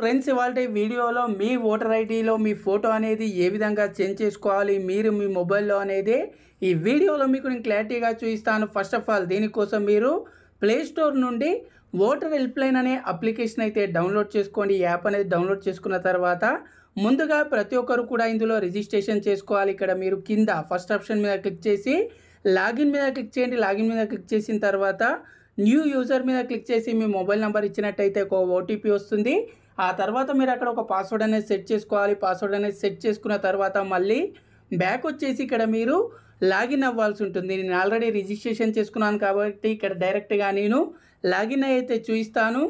friends ఇవాళ వీడియోలో మీ voter ఐడిలో మీ photo అనేది ఏ విధంగా చేంజ్ చేసుకోవాలి మీరు మీ మొబైల్లో అనేది ఈ వీడియోలో మీకు నేను క్లారిటీగా చూపిస్తాను ఫస్ట్ ఆఫ్ ఆల్ దీనికోసం మీరు ప్లే స్టోర్ నుండి ఓటర్ హెల్ప్లైన్ అనే అప్లికేషన్ అయితే డౌన్లోడ్ చేసుకోండి ఈ యాప్ అనేది డౌన్లోడ్ చేసుకున్న తర్వాత ముందుగా ప్రతి ఒక్కరు కూడా ఇందులో రిజిస్ట్రేషన్ చేసుకోవాలి ఇక్కడ మీరు కింద ఫస్ట్ ఆప్షన్ మీద క్లిక్ చేసి లాగిన్ మీద క్లిక్ చేయండి లాగిన్ మీద క్లిక్ చేసిన తర్వాత న్యూ యూజర్ మీద క్లిక్ చేసి మీ మొబైల్ నెంబర్ ఇచ్చినట్టయితే ఒక ఓటీపీ వస్తుంది ఆ తర్వాత మీరు అక్కడ ఒక పాస్వర్డ్ అనేది సెట్ చేసుకోవాలి పాస్వర్డ్ అనేది సెట్ చేసుకున్న తర్వాత మళ్ళీ బ్యాక్ వచ్చేసి ఇక్కడ మీరు లాగిన్ అవ్వాల్సి ఉంటుంది నేను ఆల్రెడీ రిజిస్ట్రేషన్ చేసుకున్నాను కాబట్టి ఇక్కడ డైరెక్ట్గా నేను లాగిన్ అయితే చూపిస్తాను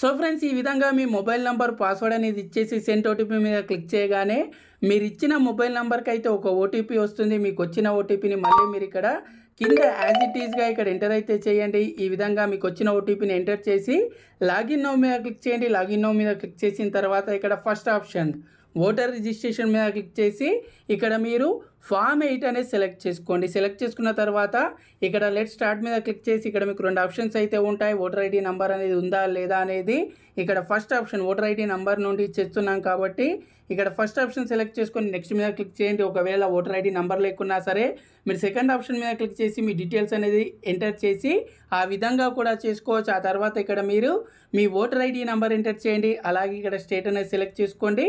సో ఫ్రెండ్స్ ఈ విధంగా మీ మొబైల్ నంబర్ పాస్వర్డ్ అనేది ఇచ్చేసి సెంట్ ఓటీపీ మీద క్లిక్ చేయగానే మీరు ఇచ్చిన మొబైల్ నెంబర్కి అయితే ఒక ఓటీపీ వస్తుంది మీకు వచ్చిన ఓటీపీని మళ్ళీ మీరు ఇక్కడ కింద యాజ్ ఇట్ ఈజ్గా ఇక్కడ ఎంటర్ అయితే చేయండి ఈ విధంగా మీకు వచ్చిన ఓటీపీని ఎంటర్ చేసి లాగిన్ నో మీద క్లిక్ చేయండి లాగిన్ నో మీద క్లిక్ చేసిన తర్వాత ఇక్కడ ఫస్ట్ ఆప్షన్ ఓటర్ రిజిస్ట్రేషన్ మీద క్లిక్ చేసి ఇక్కడ మీరు ఫామ్ ఎయిట్ అనేది సెలెక్ట్ చేసుకోండి సెలెక్ట్ చేసుకున్న తర్వాత ఇక్కడ లెట్ స్టార్ట్ మీద క్లిక్ చేసి ఇక్కడ మీకు రెండు ఆప్షన్స్ అయితే ఉంటాయి ఓటర్ ఐడి నెంబర్ అనేది ఉందా లేదా అనేది ఇక్కడ first option voter ID number నుండి చేస్తున్నాం కాబట్టి ఇక్కడ ఫస్ట్ ఆప్షన్ సెలెక్ట్ చేసుకొని నెక్స్ట్ మీద క్లిక్ చేయండి ఒకవేళ ఓటర్ ఐడి నెంబర్ లేకున్నా సరే మీరు సెకండ్ ఆప్షన్ మీద క్లిక్ చేసి మీ డీటెయిల్స్ అనేది ఎంటర్ చేసి ఆ విధంగా కూడా చేసుకోవచ్చు ఆ తర్వాత ఇక్కడ మీరు మీ ఓటర్ ఐడి నెంబర్ ఎంటర్ చేయండి అలాగే ఇక్కడ స్టేట్ అనేది సెలెక్ట్ చేసుకోండి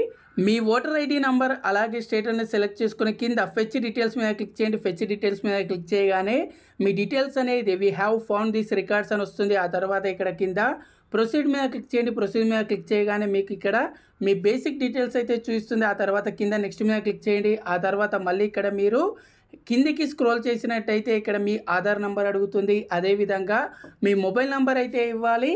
మీ ఓటర్ ఐడి నెంబర్ అలాగే స్టేట్ అనేది సెలెక్ట్ చేసుకుని కింద ఫెచ్ డీటెయిల్స్ మీద క్లిక్ చేయండి ఫెచ్ డీటెయిల్స్ మీద క్లిక్ చేయగానే మీ డీటెయిల్స్ అనేది we have found these records అని వస్తుంది ఆ తర్వాత ఇక్కడ కింద ప్రొసీడ్ మీద క్లిక్ చేయండి ప్రొసీడ్ మీద క్లిక్ చేయగానే మీకు ఇక్కడ మీ బేసిక్ డీటెయిల్స్ అయితే చూపిస్తుంది ఆ తర్వాత కింద నెక్స్ట్ మీద క్లిక్ చేయండి ఆ తర్వాత మళ్ళీ ఇక్కడ మీరు కిందికి స్క్రోల్ చేసినట్టయితే ఇక్కడ మీ ఆధార్ నెంబర్ అడుగుతుంది అదేవిధంగా మీ మొబైల్ నెంబర్ అయితే ఇవ్వాలి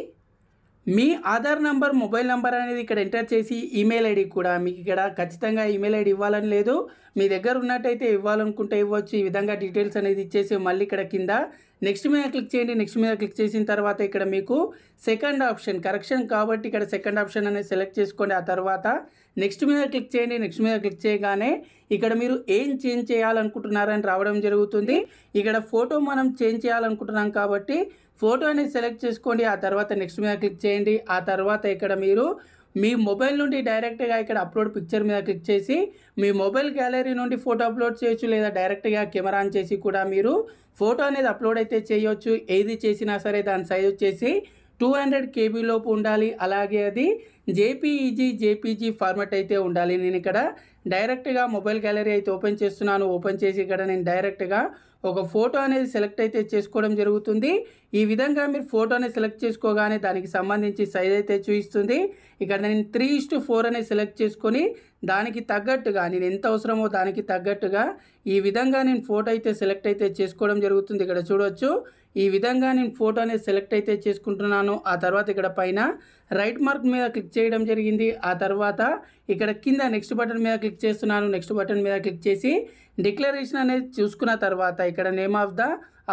మీ ఆధార్ నంబర్ మొబైల్ నంబర్ అనేది ఇక్కడ ఎంటర్ చేసి ఈమెయిల్ ఐడి కూడా మీకు ఇక్కడ ఖచ్చితంగా ఈమెయిల్ ఐడి ఇవ్వాలని లేదు మీ దగ్గర ఉన్నట్టయితే ఇవ్వాలనుకుంటే ఇవ్వచ్చు ఈ విధంగా డీటెయిల్స్ అనేది ఇచ్చేసి మళ్ళీ ఇక్కడ కింద నెక్స్ట్ మీద క్లిక్ చేయండి నెక్స్ట్ మీద క్లిక్ చేసిన తర్వాత ఇక్కడ మీకు సెకండ్ ఆప్షన్ కరెక్షన్ కాబట్టి ఇక్కడ సెకండ్ ఆప్షన్ అనేది సెలెక్ట్ చేసుకోండి ఆ తర్వాత నెక్స్ట్ మీద క్లిక్ చేయండి నెక్స్ట్ మీద క్లిక్ చేయగానే ఇక్కడ మీరు ఏం చేంజ్ చేయాలనుకుంటున్నారని రావడం జరుగుతుంది ఇక్కడ ఫోటో మనం చేంజ్ చేయాలనుకుంటున్నాం కాబట్టి ఫోటోని సెలెక్ట్ చేసుకోండి ఆ తర్వాత నెక్స్ట్ మీద క్లిక్ చేయండి ఆ తర్వాత ఇక్కడ మీరు మీ మొబైల్ నుండి డైరెక్ట్గా ఇక్కడ అప్లోడ్ పిక్చర్ మీద క్లిక్ చేసి మీ మొబైల్ గ్యాలరీ నుండి ఫోటో అప్లోడ్ చేయొచ్చు లేదా డైరెక్ట్గా కెమెరా అని చేసి కూడా మీరు ఫోటో అనేది అప్లోడ్ అయితే చేయొచ్చు ఏది చేసినా సరే దాని సైజ్ వచ్చేసి టూ హండ్రెడ్ కేబీ లోపు ఉండాలి అలాగే అది జేపీఈజీ జేపీజీ ఫార్మాట్ అయితే ఉండాలి నేను ఇక్కడ డైరెక్ట్గా మొబైల్ గ్యాలరీ అయితే ఓపెన్ చేస్తున్నాను ఓపెన్ చేసి ఇక్కడ నేను డైరెక్ట్గా ఒక ఫోటో అనేది సెలెక్ట్ అయితే చేసుకోవడం జరుగుతుంది ఈ విధంగా మీరు ఫోటోని సెలెక్ట్ చేసుకోగానే దానికి సంబంధించి సైజ్ అయితే చూపిస్తుంది ఇక్కడ నేను త్రీ ఇస్టు ఫోర్ అనేది సెలెక్ట్ చేసుకొని దానికి తగ్గట్టుగా నేను ఎంత అవసరమో దానికి తగ్గట్టుగా ఈ విధంగా నేను ఫోటో అయితే సెలెక్ట్ అయితే చేసుకోవడం జరుగుతుంది ఇక్కడ చూడవచ్చు ఈ విధంగా నేను ఫోటో అనేది సెలెక్ట్ అయితే చేసుకుంటున్నాను ఆ తర్వాత ఇక్కడ పైన రైట్ మార్క్ మీద క్లిక్ చేయడం జరిగింది ఆ తర్వాత ఇక్కడ కింద నెక్స్ట్ బటన్ మీద క్లిక్ చేస్తున్నాను నెక్స్ట్ బటన్ మీద క్లిక్ చేసి డిక్లరేషన్ అనేది చూసుకున్న తర్వాత ఇక్కడ నేమ్ ఆఫ్ ద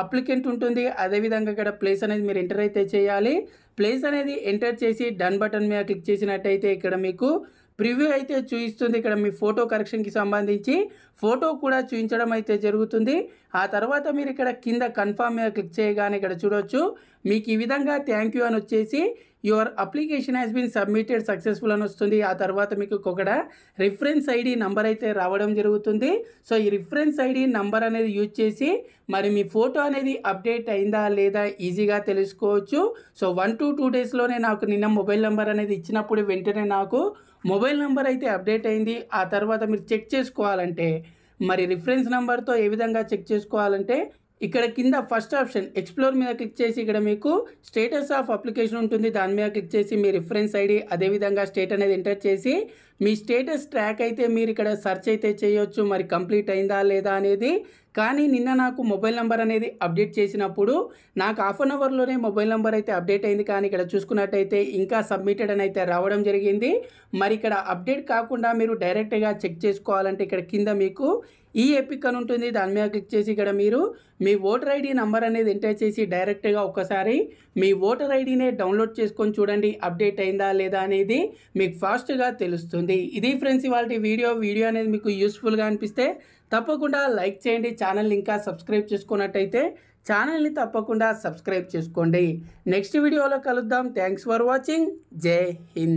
అప్లికెంట్ ఉంటుంది అదేవిధంగా ఇక్కడ ప్లేస్ అనేది మీరు ఎంటర్ అయితే చేయాలి ప్లేస్ అనేది ఎంటర్ చేసి డన్ బటన్ మీద క్లిక్ చేసినట్టయితే ఇక్కడ మీకు ప్రివ్యూ అయితే చూపిస్తుంది ఇక్కడ మీ ఫోటో కరెక్షన్కి సంబంధించి ఫోటో కూడా చూపించడం అయితే జరుగుతుంది ఆ తర్వాత మీరు ఇక్కడ కింద కన్ఫామ్ మీద క్లిక్ చేయగానే ఇక్కడ చూడవచ్చు మీకు ఈ విధంగా థ్యాంక్ యూ అని వచ్చేసి your application has been submitted successful అని వస్తుంది ఆ తర్వాత మీకు ఒకడ రిఫరెన్స్ ఐడి నంబర్ అయితే రావడం జరుగుతుంది సో ఈ రిఫరెన్స్ ఐడి నంబర్ అనేది యూజ్ చేసి మరి మీ ఫోటో అనేది అప్డేట్ అయిందా లేదా ఈజీగా తెలుసుకోవచ్చు సో వన్ టు టూ డేస్లోనే నాకు నిన్న మొబైల్ నెంబర్ అనేది ఇచ్చినప్పుడు వెంటనే నాకు మొబైల్ నెంబర్ అయితే అప్డేట్ అయింది ఆ తర్వాత మీరు చెక్ చేసుకోవాలంటే మరి రిఫరెన్స్ నెంబర్తో ఏ విధంగా చెక్ చేసుకోవాలంటే ఇక్కడ కింద ఫస్ట్ ఆప్షన్ ఎక్స్ప్లోర్ మీద క్లిక్ చేసి ఇక్కడ మీకు స్టేటస్ ఆఫ్ అప్లికేషన్ ఉంటుంది దాని మీద క్లిక్ చేసి మీ రిఫరెన్స్ ఐడి అదేవిధంగా స్టేట్ అనేది ఎంటర్ చేసి మీ స్టేటస్ ట్రాక్ అయితే మీరు ఇక్కడ సెర్చ్ అయితే చేయొచ్చు మరి కంప్లీట్ అయిందా లేదా అనేది కానీ నిన్న నాకు మొబైల్ నెంబర్ అనేది అప్డేట్ చేసినప్పుడు నాకు హాఫ్ అన్ అవర్లోనే మొబైల్ నెంబర్ అయితే అప్డేట్ అయింది కానీ ఇక్కడ చూసుకున్నట్టయితే ఇంకా సబ్మిటెడ్ అని అయితే రావడం జరిగింది మరి ఇక్కడ అప్డేట్ కాకుండా మీరు డైరెక్ట్గా చెక్ చేసుకోవాలంటే ఇక్కడ కింద మీకు ఈ ఎపిక్ అని ఉంటుంది దాని మీద క్లిక్ చేసి ఇక్కడ మీరు మీ ఓటర్ ఐడి నంబర్ అనేది ఎంటర్ చేసి డైరెక్ట్గా ఒకసారి మీ ఓటర్ ఐడినే డౌన్లోడ్ చేసుకొని చూడండి అప్డేట్ అయిందా లేదా అనేది మీకు ఫాస్ట్గా తెలుస్తుంది ఉంటుంది ఇది ఫ్రెండ్స్ ఇవాళ వీడియో వీడియో అనేది మీకు యూస్ఫుల్గా అనిపిస్తే తప్పకుండా లైక్ చేయండి ఛానల్ని ఇంకా సబ్స్క్రైబ్ చేసుకున్నట్టయితే ఛానల్ని తప్పకుండా సబ్స్క్రైబ్ చేసుకోండి నెక్స్ట్ వీడియోలో కలుద్దాం థ్యాంక్స్ ఫర్ వాచింగ్ జై హింద్